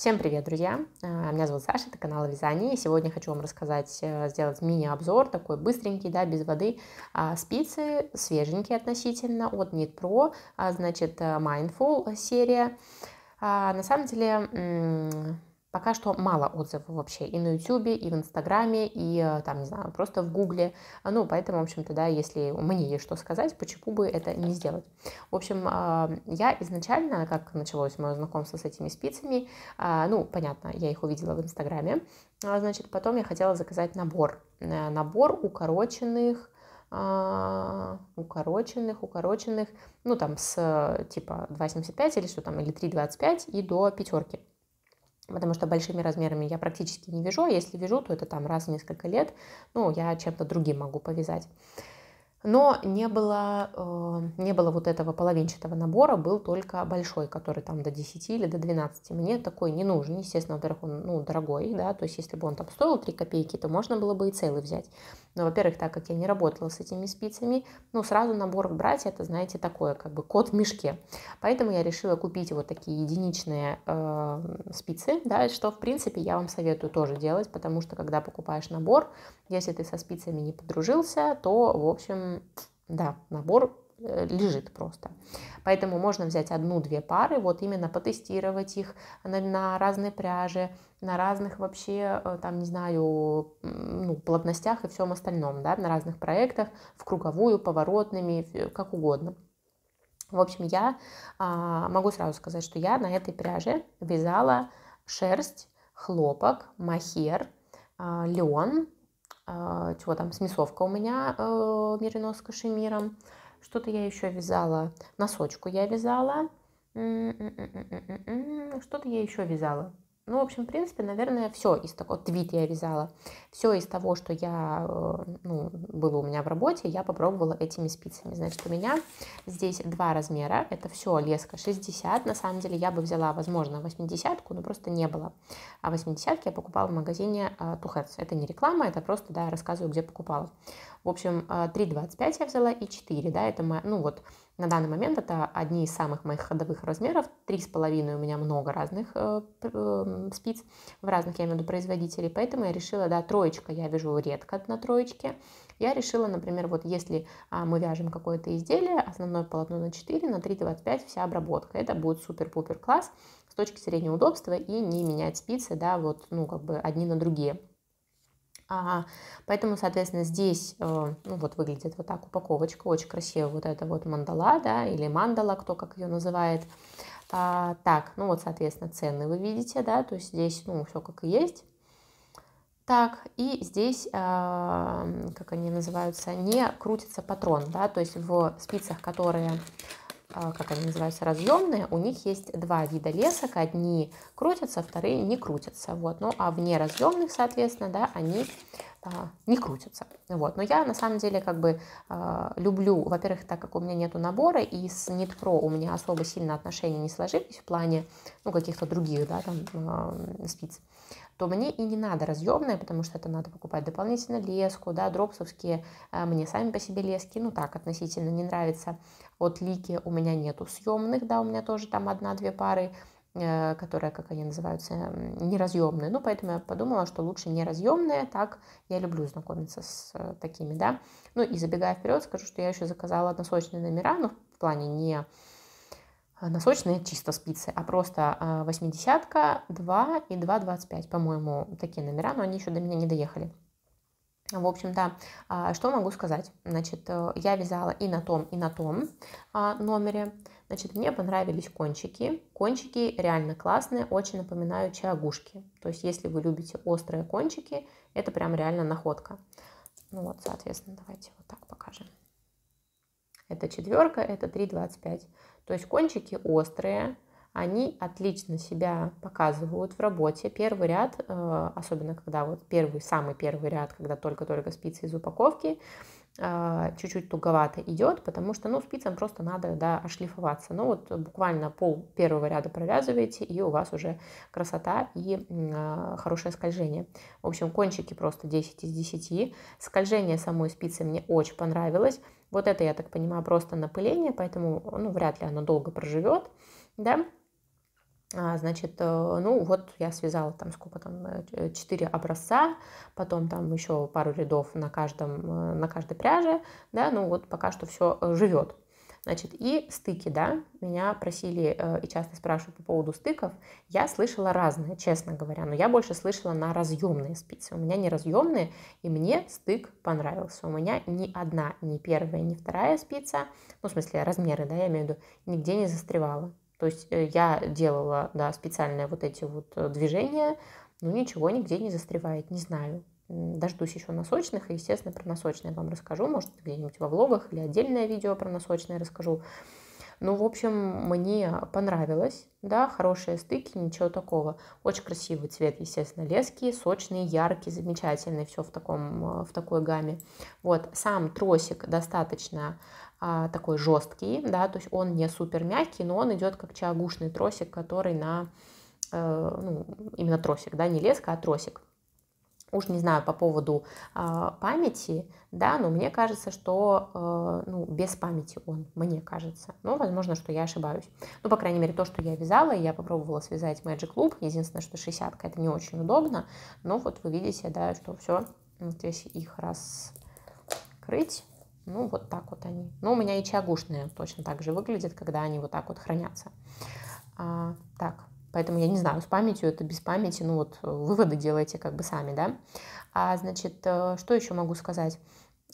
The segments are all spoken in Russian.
Всем привет, друзья! Э, меня зовут Саша, это канал Вязание. И сегодня хочу вам рассказать, э, сделать мини-обзор, такой быстренький, да, без воды. А, спицы свеженькие относительно от Knit Pro, а, значит, э, Mindful серия. А, на самом деле, Пока что мало отзывов вообще и на Ютубе, и в Инстаграме, и э, там, не знаю, просто в Гугле. Ну, поэтому, в общем-то, да, если мне есть что сказать, почему бы это не сделать? В общем, а, я изначально, как началось мое знакомство с этими спицами, а, ну, понятно, я их увидела в Инстаграме, а, значит, потом я хотела заказать набор. Э, набор укороченных, укороченных, укороченных, ну там с э, типа 2,75 или что там, или 3,25 и до пятерки потому что большими размерами я практически не вяжу, а если вяжу, то это там раз в несколько лет, ну, я чем-то другим могу повязать. Но не было, э, не было вот этого половинчатого набора, был только большой, который там до 10 или до 12. Мне такой не нужен. Естественно, во-первых, он ну, дорогой, да, то есть если бы он там стоил 3 копейки, то можно было бы и целый взять. Но, во-первых, так как я не работала с этими спицами, ну, сразу набор брать, это, знаете, такое, как бы кот в мешке. Поэтому я решила купить вот такие единичные э, спицы, да, что, в принципе, я вам советую тоже делать, потому что, когда покупаешь набор, если ты со спицами не подружился, то, в общем, да, набор э, лежит просто. Поэтому можно взять одну-две пары, вот именно потестировать их на, на разной пряже, на разных вообще, э, там, не знаю, ну, плотностях и всем остальном, да, на разных проектах, в круговую, поворотными, э, как угодно. В общем, я а, могу сразу сказать, что я на этой пряже вязала шерсть, хлопок, махер, а, лен, а, чего там, смесовка у меня э, мерино с кашемиром. Что-то я еще вязала, носочку я вязала. Что-то я еще вязала. Ну, в общем, в принципе, наверное, все из того, твит я вязала, все из того, что я, э, ну, было у меня в работе, я попробовала этими спицами. Значит, у меня здесь два размера, это все леска 60, на самом деле я бы взяла, возможно, 80 но просто не было. А 80 я покупала в магазине Тухец, э, это не реклама, это просто, да, рассказываю, где покупала. В общем, 3,25 э, я взяла и 4, да, это моя, ну вот, на данный момент это одни из самых моих ходовых размеров. 3,5 у меня много разных э, э, спиц в разных, я имею в виду, производителей. Поэтому я решила, да, троечка я вяжу редко на троечке. Я решила, например, вот если а, мы вяжем какое-то изделие, основное полотно на 4, на 3,25 вся обработка. Это будет супер-пупер класс с точки зрения удобства и не менять спицы, да, вот, ну, как бы одни на другие ага, поэтому, соответственно, здесь, э, ну вот выглядит вот так упаковочка, очень красивая вот это вот мандала, да, или мандала, кто как ее называет. А, так, ну вот, соответственно, цены вы видите, да, то есть здесь, ну, все как и есть. Так, и здесь, э, как они называются, не крутится патрон, да, то есть в спицах, которые а, как они называются, разъемные, у них есть два вида лесок. Одни крутятся, вторые не крутятся. Вот. Ну, а вне разъемных, соответственно, да, они а, не крутятся. Вот. Но я, на самом деле, как бы а, люблю, во-первых, так как у меня нету набора, и с Нитпро у меня особо сильно отношения не сложились в плане, ну, каких-то других, да, там, а, спиц то мне и не надо разъемное, потому что это надо покупать дополнительно леску, да, дропсовские, э, мне сами по себе лески, ну так, относительно не нравится. Вот Лики у меня нету съемных, да, у меня тоже там одна-две пары, э, которые, как они называются, неразъемные. Ну, поэтому я подумала, что лучше неразъемные, так я люблю знакомиться с э, такими, да. Ну, и забегая вперед, скажу, что я еще заказала односочные номера, но ну, в плане не а, носочные чисто спицы, а просто а, восьмидесятка, 2 и 2,25, по-моему, такие номера, но они еще до меня не доехали. В общем-то, а, что могу сказать? Значит, э, я вязала и на том, и на том номере. Значит, мне понравились кончики. Кончики реально классные, очень напоминают чагушки. То есть, если вы любите острые кончики, это прям реально находка. Ну вот, соответственно, давайте вот так покажем. Это четверка, это 3,25. То есть кончики острые, они отлично себя показывают в работе. Первый ряд, э, особенно когда вот первый, самый первый ряд, когда только-только спицы из упаковки, э, чуть-чуть туговато идет, потому что, ну, спицам просто надо, да, ошлифоваться. Ну, вот буквально пол первого ряда провязываете, и у вас уже красота и э, хорошее скольжение. В общем, кончики просто 10 из 10. Скольжение самой спицы мне очень понравилось. Вот это, я так понимаю, просто напыление, поэтому ну, вряд ли оно долго проживет, да. А, значит, э, ну вот я связала там сколько там, 4 э, э, образца, потом там еще пару рядов на, каждом, на каждой пряже, да, ну вот пока что все живет. Значит, и стыки, да, меня просили э, и часто спрашивают по поводу стыков. Я слышала разные, честно говоря, но я больше слышала на разъемные спицы. У меня не разъемные, и мне стык понравился. У меня ни одна, ни первая, ни вторая спица, ну, в смысле, размеры, да, я имею в виду, нигде не застревала. То есть э, я делала, да, специальные вот эти вот э, движения, но ничего нигде не застревает, не знаю. Дождусь еще носочных, и, естественно, про носочные вам расскажу. Может, где-нибудь во влогах или отдельное видео про носочные расскажу. Ну, в общем, мне понравилось, да, хорошие стыки, ничего такого. Очень красивый цвет, естественно, леский, сочные, яркие, замечательные, все в, таком, э, в такой гамме. Вот, сам тросик достаточно а, такой жесткий, да, то есть он не супер мягкий, но он идет как чагушный тросик, который на, э, ну, именно тросик, да, не леска, а тросик, уж не знаю по поводу э, памяти, да, но мне кажется, что э, ну, без памяти он, мне кажется. Но, ну, возможно, что я ошибаюсь. Ну, по крайней мере, то, что я вязала, я попробовала связать Magic Loop. Единственное, что 60 это не очень удобно. Но вот вы видите, да, что все, Вот здесь их раскрыть. Ну, вот так вот они. Ну, у меня и чагушные точно так же выглядят, когда они вот так вот хранятся. А, так, Поэтому я не знаю, с памятью это без памяти, ну вот э, выводы делайте как бы сами, да. А значит, э, что еще могу сказать?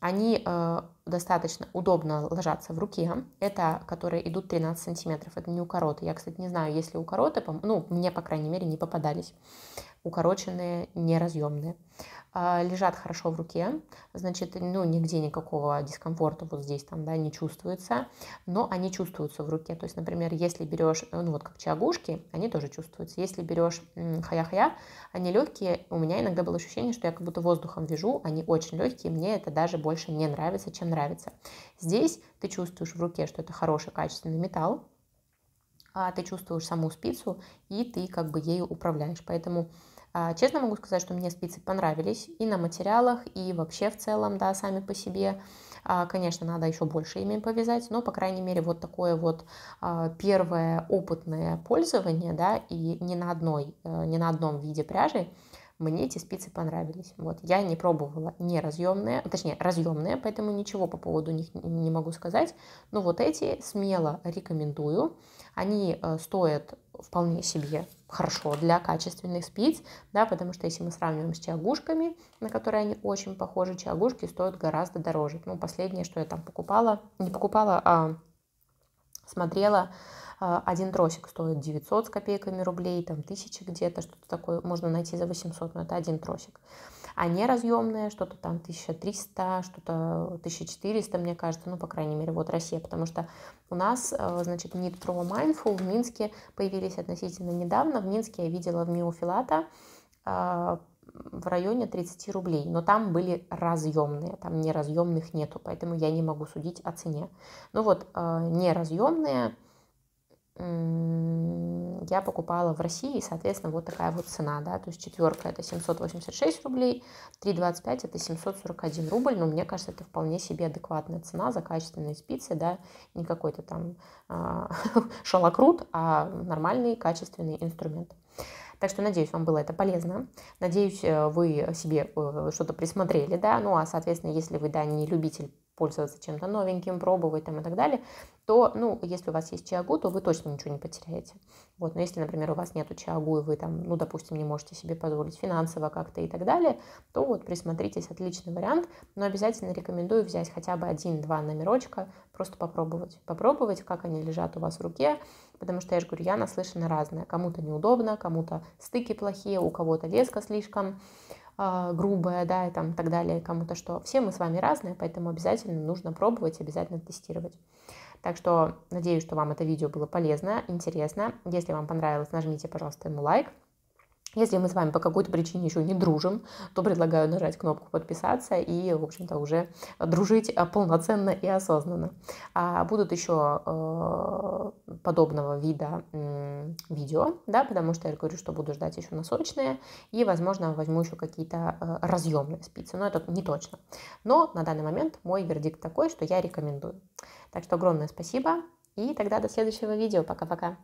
Они э, достаточно удобно ложатся в руке. Это, которые идут 13 сантиметров, это не укороты. Я, кстати, не знаю, если укороты, ну, мне, по крайней мере, не попадались укороченные, неразъемные. А, лежат хорошо в руке, значит, ну, нигде никакого дискомфорта вот здесь там, да, не чувствуется, но они чувствуются в руке. То есть, например, если берешь, ну, вот как чагушки, они тоже чувствуются. Если берешь хая-хая, они легкие. У меня иногда было ощущение, что я как будто воздухом вижу, они очень легкие, мне это даже больше не нравится, чем нравится. Здесь ты чувствуешь в руке, что это хороший, качественный металл, а ты чувствуешь саму спицу, и ты как бы ею управляешь. Поэтому а, честно могу сказать, что мне спицы понравились и на материалах, и вообще в целом, да, сами по себе. А, конечно, надо еще больше ими повязать, но, по крайней мере, вот такое вот а, первое опытное пользование, да, и не на одной, э, не на одном виде пряжи, мне эти спицы понравились. Вот, я не пробовала не разъемные, точнее, разъемные, поэтому ничего по поводу них не могу сказать. Но вот эти смело рекомендую. Они э, стоят вполне себе хорошо для качественных спиц, да, потому что если мы сравниваем с чагушками, на которые они очень похожи, чагушки стоят гораздо дороже. Ну, последнее, что я там покупала, не покупала, а смотрела, э, один тросик стоит 900 с копейками рублей, там 1000 где-то, что-то такое можно найти за 800, но это один тросик а не разъемные что-то там 1300, что-то 1400, мне кажется, ну, по крайней мере, вот Россия, потому что у нас, э, значит, Need Pro Mindful в Минске появились относительно недавно. В Минске я видела в Миофилата э, в районе 30 рублей, но там были разъемные, там неразъемных нету, поэтому я не могу судить о цене. Ну вот, э, неразъемные, я покупала в России, и, соответственно, вот такая вот цена, да, то есть четверка это 786 рублей, 3,25 это 741 рубль, но ну, мне кажется, это вполне себе адекватная цена за качественные спицы, да, не какой-то там э, шалокрут, а нормальный качественный инструмент. Так что, надеюсь, вам было это полезно. Надеюсь, э, вы себе э, что-то присмотрели, да. Ну, а, соответственно, если вы, да, не любитель пользоваться чем-то новеньким, пробовать там и так далее, то, ну, если у вас есть чиагу, то вы точно ничего не потеряете. Вот, но если, например, у вас нету чиагу, и вы там, ну, допустим, не можете себе позволить финансово как-то и так далее, то вот присмотритесь, отличный вариант, но обязательно рекомендую взять хотя бы один-два номерочка, просто попробовать. Попробовать, как они лежат у вас в руке, потому что, я же говорю, я наслышана разная. Кому-то неудобно, кому-то стыки плохие, у кого-то леска слишком а, грубая, да, и там так далее, кому-то что. Все мы с вами разные, поэтому обязательно нужно пробовать, обязательно тестировать. Так что надеюсь, что вам это видео было полезно, интересно. Если вам понравилось, нажмите, пожалуйста, ему лайк. Если мы с вами по какой-то причине еще не дружим, то предлагаю нажать кнопку «Подписаться» и, в общем-то, уже дружить а, полноценно и осознанно. А будут еще э, подобного вида э, видео, да, потому что я говорю, что буду ждать еще носочные, и, возможно, возьму еще какие-то э, разъемные спицы, но это не точно. Но на данный момент мой вердикт такой, что я рекомендую. Так что огромное спасибо, и тогда до следующего видео. Пока-пока!